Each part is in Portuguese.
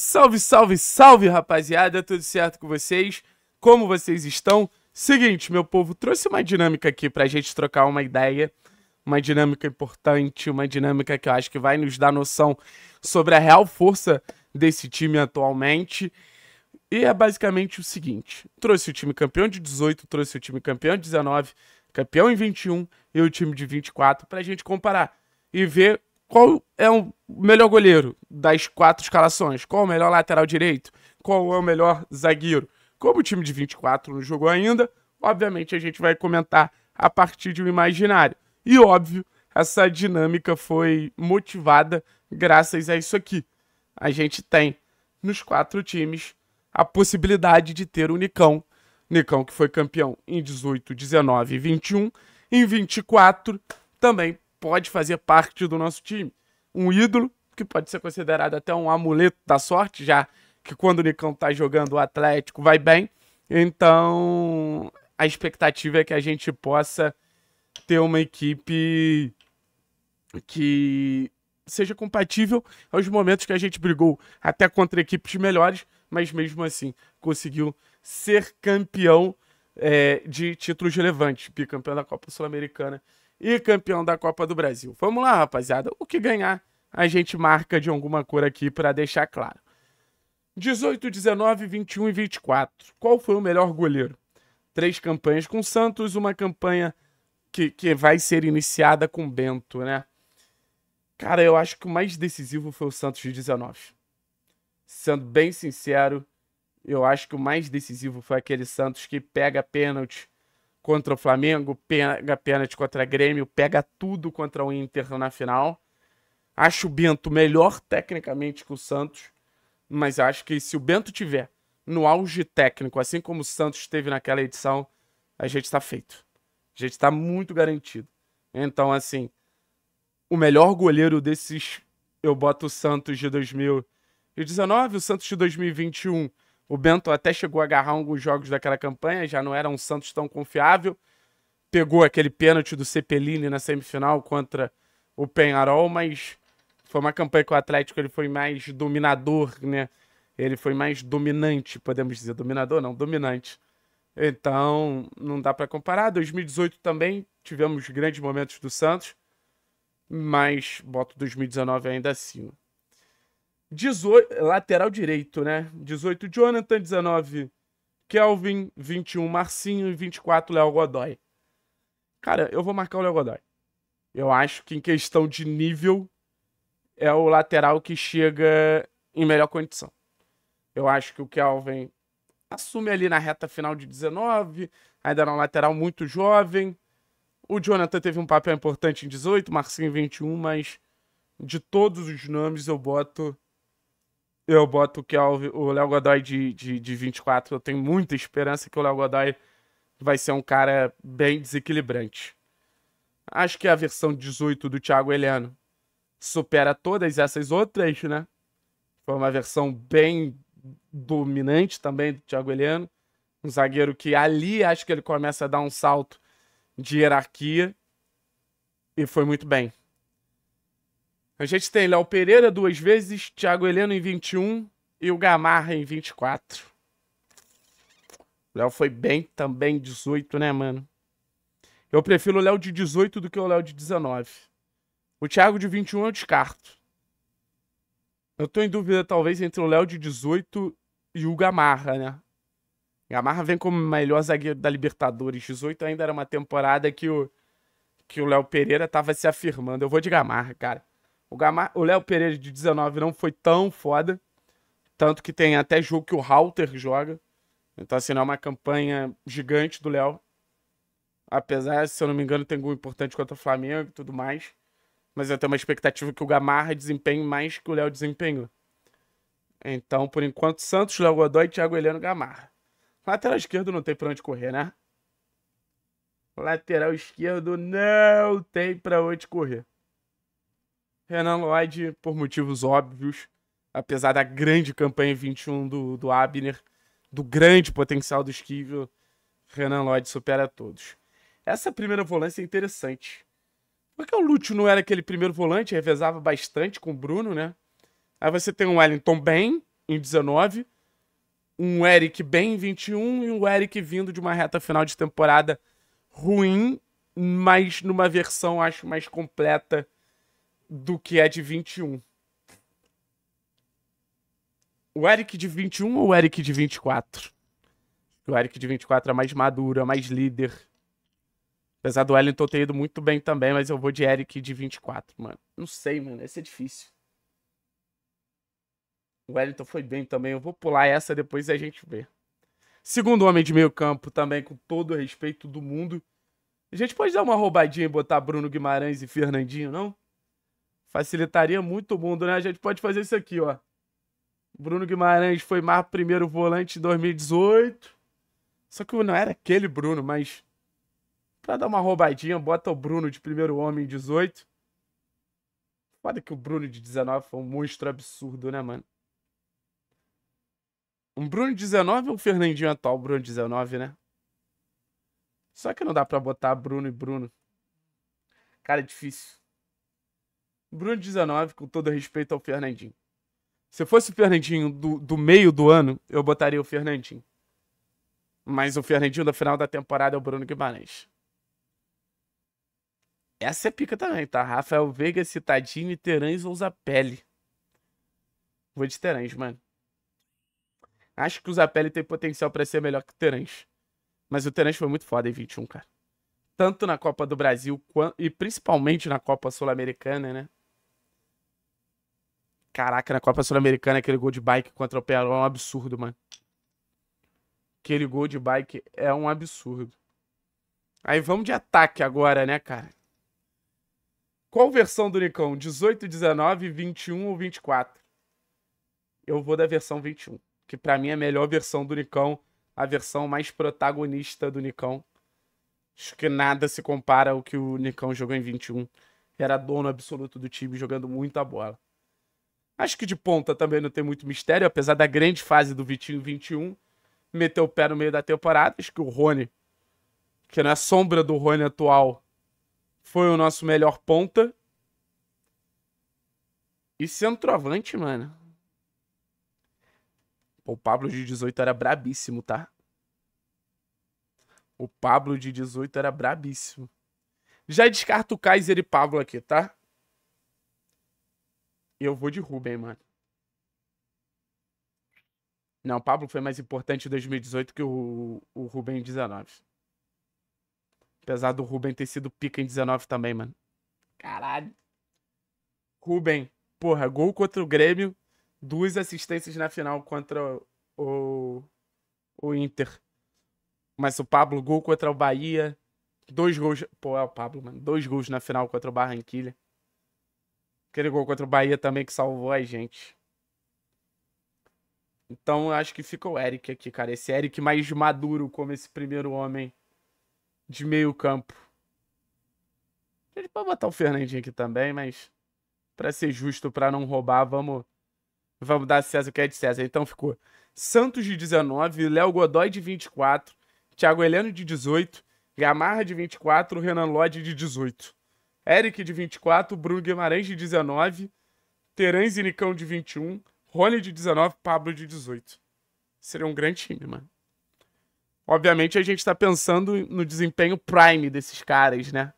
Salve, salve, salve, rapaziada, tudo certo com vocês? Como vocês estão? Seguinte, meu povo, trouxe uma dinâmica aqui pra gente trocar uma ideia, uma dinâmica importante, uma dinâmica que eu acho que vai nos dar noção sobre a real força desse time atualmente. E é basicamente o seguinte: trouxe o time campeão de 18, trouxe o time campeão de 19, campeão em 21 e o time de 24 pra gente comparar e ver qual é o melhor goleiro das quatro escalações? Qual é o melhor lateral direito? Qual é o melhor zagueiro? Como o time de 24 não jogou ainda, obviamente a gente vai comentar a partir de um imaginário. E óbvio, essa dinâmica foi motivada graças a isso aqui. A gente tem nos quatro times a possibilidade de ter o Nicão. Nicão que foi campeão em 18, 19 e 21. Em 24 também pode fazer parte do nosso time. Um ídolo, que pode ser considerado até um amuleto da sorte, já que quando o Nicão tá jogando o Atlético vai bem. Então, a expectativa é que a gente possa ter uma equipe que seja compatível aos momentos que a gente brigou até contra equipes melhores, mas mesmo assim conseguiu ser campeão é, de títulos relevantes, bicampeão da Copa Sul-Americana e campeão da Copa do Brasil. Vamos lá, rapaziada. O que ganhar, a gente marca de alguma cor aqui para deixar claro. 18, 19, 21 e 24. Qual foi o melhor goleiro? Três campanhas com Santos, uma campanha que, que vai ser iniciada com Bento, né? Cara, eu acho que o mais decisivo foi o Santos de 19. Sendo bem sincero, eu acho que o mais decisivo foi aquele Santos que pega pênalti, contra o Flamengo, pega pênalti contra o Grêmio, pega tudo contra o Inter na final. Acho o Bento melhor tecnicamente que o Santos, mas acho que se o Bento tiver no auge técnico, assim como o Santos teve naquela edição, a gente está feito. A gente está muito garantido. Então, assim, o melhor goleiro desses, eu boto o Santos de 2019, o Santos de 2021 o Bento até chegou a agarrar alguns jogos daquela campanha, já não era um Santos tão confiável. Pegou aquele pênalti do Cepelini na semifinal contra o Penharol, mas foi uma campanha que o Atlético ele foi mais dominador, né? Ele foi mais dominante, podemos dizer. Dominador não, dominante. Então, não dá para comparar. 2018 também tivemos grandes momentos do Santos, mas boto 2019 ainda assim. 18, lateral direito, né? 18 Jonathan, 19 Kelvin, 21 Marcinho e 24 Léo Godoy. Cara, eu vou marcar o Léo Godoy. Eu acho que em questão de nível é o lateral que chega em melhor condição. Eu acho que o Kelvin assume ali na reta final de 19, ainda era um lateral muito jovem. O Jonathan teve um papel importante em 18, Marcinho em 21, mas de todos os nomes eu boto eu boto o o Léo Godoy de, de, de 24. Eu tenho muita esperança que o Léo Godoy vai ser um cara bem desequilibrante. Acho que a versão 18 do Thiago Heleno supera todas essas outras, né? Foi uma versão bem dominante também do Thiago Heleno. Um zagueiro que ali acho que ele começa a dar um salto de hierarquia. E foi muito bem. A gente tem Léo Pereira duas vezes, Thiago Heleno em 21 e o Gamarra em 24. O Léo foi bem também, 18, né, mano? Eu prefiro o Léo de 18 do que o Léo de 19. O Thiago de 21 eu descarto. Eu tô em dúvida, talvez, entre o Léo de 18 e o Gamarra, né? Gamarra vem como melhor zagueiro da Libertadores. 18 ainda era uma temporada que o que o Léo Pereira tava se afirmando. Eu vou de Gamarra, cara. O Léo Pereira de 19 não foi tão foda. Tanto que tem até jogo que o Halter joga. Então, assim, não é uma campanha gigante do Léo. Apesar, se eu não me engano, tem gol importante contra o Flamengo e tudo mais. Mas eu tenho uma expectativa que o Gamarra desempenhe mais que o Léo desempenhou. Então, por enquanto, Santos, Léo Godoy, Thiago Heleno, Gamarra. Lateral esquerdo não tem pra onde correr, né? Lateral esquerdo não tem pra onde correr. Renan Lloyd, por motivos óbvios, apesar da grande campanha 21 do, do Abner, do grande potencial do esquivo, Renan Lloyd supera todos. Essa primeira volância é interessante. Porque o Lúcio não era aquele primeiro volante, revezava bastante com o Bruno, né? Aí você tem um Wellington bem, em 19, um Eric bem em 21 e um Eric vindo de uma reta final de temporada ruim, mas numa versão, acho, mais completa do que é de 21. O Eric de 21 ou o Eric de 24? O Eric de 24 é mais maduro, é mais líder. Apesar do Wellington ter ido muito bem também, mas eu vou de Eric de 24, mano. Não sei, mano. Esse é difícil. O Wellington foi bem também. Eu vou pular essa depois e a gente vê. Segundo homem de meio campo, também com todo o respeito do mundo. A gente pode dar uma roubadinha e botar Bruno Guimarães e Fernandinho, não? Facilitaria muito o mundo, né? A gente pode fazer isso aqui, ó. Bruno Guimarães foi mais primeiro volante em 2018. Só que não era aquele Bruno, mas pra dar uma roubadinha, bota o Bruno de primeiro homem em 18. Foda que o Bruno de 19 foi um monstro absurdo, né, mano? Um Bruno 19 ou é um Fernandinho atual, Bruno 19, né? Só que não dá pra botar Bruno e Bruno. Cara, é difícil. Bruno 19, com todo respeito ao Fernandinho. Se fosse o Fernandinho do, do meio do ano, eu botaria o Fernandinho. Mas o Fernandinho do final da temporada é o Bruno Guimarães. Essa é pica também, tá? Rafael Veiga, Citadinho, Terãs ou Zapelli. Vou de Terãs, mano. Acho que o Zapelli tem potencial para ser melhor que o Terãs. Mas o Terãs foi muito foda em 21, cara. Tanto na Copa do Brasil e principalmente na Copa Sul-Americana, né? Caraca, na Copa Sul-Americana, aquele gol de bike contra o Peru é um absurdo, mano. Aquele gol de bike é um absurdo. Aí vamos de ataque agora, né, cara? Qual versão do Nicão? 18, 19, 21 ou 24? Eu vou da versão 21, que para mim é a melhor versão do Nicão, a versão mais protagonista do Nicão. Acho que nada se compara ao que o Nicão jogou em 21. Era dono absoluto do time, jogando muita bola. Acho que de ponta também não tem muito mistério, apesar da grande fase do Vitinho 21. Meteu o pé no meio da temporada. Acho que o Rony, que na é sombra do Rony atual, foi o nosso melhor ponta. E centroavante, mano. O Pablo de 18 era brabíssimo, tá? O Pablo de 18 era brabíssimo. Já descarto o Kaiser e Pablo aqui, tá? Eu vou de Ruben, mano. Não, o Pablo foi mais importante em 2018 que o, o Ruben em 19. Apesar do Ruben ter sido pica em 19 também, mano. Caralho. Ruben, porra, gol contra o Grêmio, duas assistências na final contra o, o Inter. Mas o Pablo, gol contra o Bahia, dois gols. Pô, é o Pablo, mano. Dois gols na final contra o Barranquilha. Aquele gol contra o Bahia também que salvou a gente. Então eu acho que fica o Eric aqui, cara. Esse Eric mais maduro como esse primeiro homem de meio campo. A gente pode botar o Fernandinho aqui também, mas para ser justo, para não roubar, vamos vamos dar César o que é de César. Então ficou Santos de 19, Léo Godoy de 24, Thiago Heleno de 18, Gamarra de 24, Renan Lodge de 18. Eric de 24, Bruno Guimarães de 19, Terães e Nicão de 21, Rony de 19, Pablo de 18. Seria um grande time, mano. Obviamente a gente tá pensando no desempenho prime desses caras, né?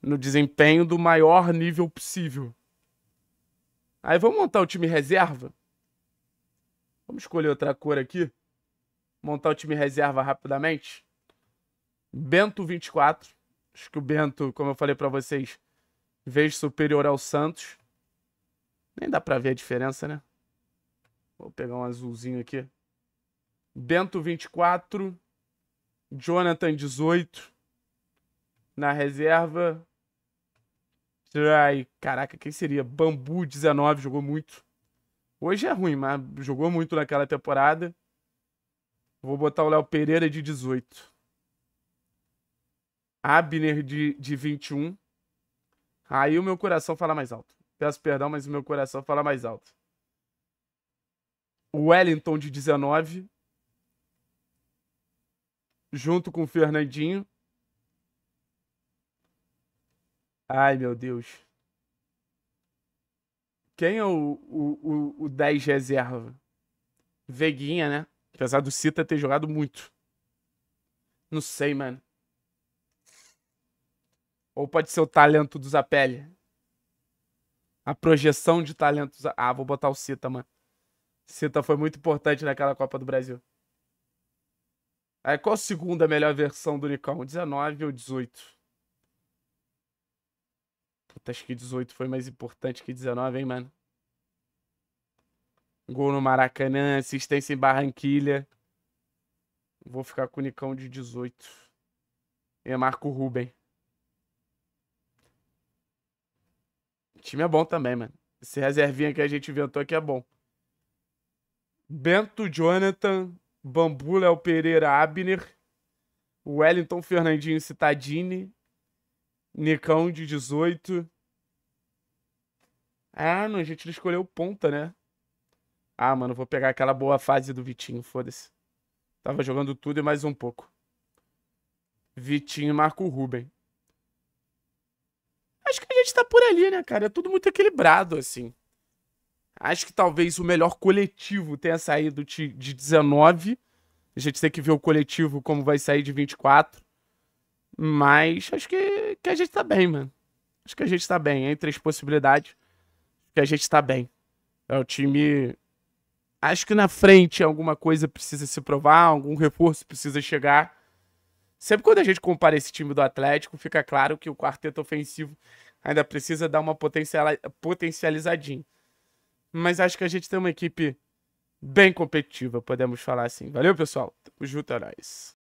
No desempenho do maior nível possível. Aí vamos montar o time reserva? Vamos escolher outra cor aqui. Montar o time reserva rapidamente. Bento 24. Acho que o Bento, como eu falei para vocês, vejo superior ao Santos. Nem dá para ver a diferença, né? Vou pegar um azulzinho aqui. Bento 24, Jonathan 18. Na reserva, Ai, caraca, quem seria? Bambu 19, jogou muito. Hoje é ruim, mas jogou muito naquela temporada. Vou botar o Léo Pereira de 18. Abner de, de 21. Aí o meu coração fala mais alto. Peço perdão, mas o meu coração fala mais alto. Wellington de 19. Junto com o Fernandinho. Ai, meu Deus. Quem é o, o, o, o 10 reserva? Veguinha, né? Apesar do Cita ter jogado muito. Não sei, mano. Ou pode ser o talento do Zapelli? A projeção de talentos. Ah, vou botar o Cita, mano. Cita foi muito importante naquela Copa do Brasil. Aí, qual a segunda melhor versão do Nicão? 19 ou 18? Puta, acho que 18 foi mais importante que 19, hein, mano? Gol no Maracanã, assistência em Barranquilha. Vou ficar com o Nicão de 18. E é Marco Ruben. O time é bom também, mano. Esse reservinha que a gente inventou aqui é bom. Bento, Jonathan, Bambu, Léo Pereira, Abner, Wellington, Fernandinho, Citadini, Nicão de 18. Ah, não, a gente não escolheu ponta, né? Ah, mano, vou pegar aquela boa fase do Vitinho, foda-se. Tava jogando tudo e mais um pouco. Vitinho e Marco Ruben. Mas tá por ali, né, cara? É tudo muito equilibrado, assim. Acho que talvez o melhor coletivo tenha saído de 19. A gente tem que ver o coletivo como vai sair de 24. Mas acho que, que a gente tá bem, mano. Acho que a gente tá bem. Entre as possibilidades, que a gente tá bem. É o time. Acho que na frente alguma coisa precisa se provar, algum reforço precisa chegar. Sempre quando a gente compara esse time do Atlético, fica claro que o quarteto ofensivo ainda precisa dar uma potencializadinha. Mas acho que a gente tem uma equipe bem competitiva, podemos falar assim. Valeu, pessoal. Tamo junto, é nóis.